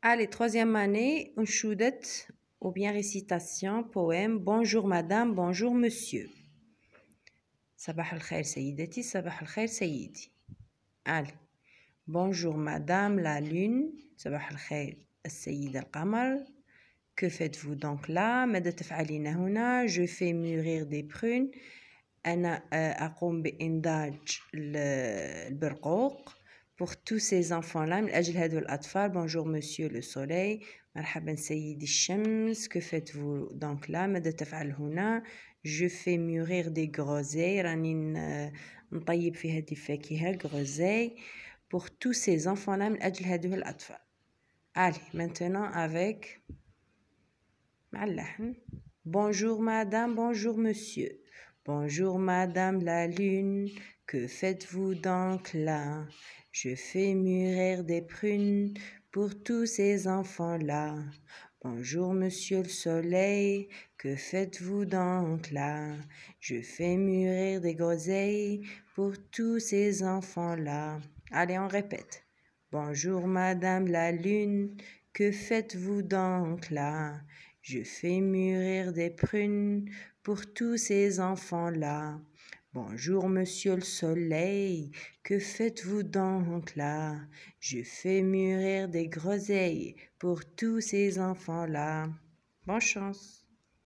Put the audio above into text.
Allez, troisième année, une choudette ou bien récitation, poème. Bonjour madame, bonjour monsieur. al صباح الخير sabah al الخير sayyidi. Allez. Bonjour madame la lune, al-khayr صباح sayyid al القمر. Que faites-vous donc là? ماذا تفعلين هنا? Je fais mûrir des prunes. أنا أقوم euh, le البرقوق pour tous ces enfants-là. Bonjour Monsieur le Soleil. Que faites-vous donc là Je fais mûrir des groseilles. Euh, pour tous ces enfants-là. Allez, maintenant avec... Hein? Bonjour Madame, bonjour Monsieur. Bonjour Madame la Lune. Que faites-vous donc là je fais mûrir des prunes pour tous ces enfants-là. Bonjour, monsieur le soleil, que faites-vous donc là? Je fais mûrir des groseilles pour tous ces enfants-là. Allez, on répète. Bonjour, madame la lune, que faites-vous donc là? Je fais mûrir des prunes pour tous ces enfants-là. Bonjour, monsieur le soleil, que faites-vous donc là? Je fais mûrir des groseilles pour tous ces enfants-là. Bonne chance!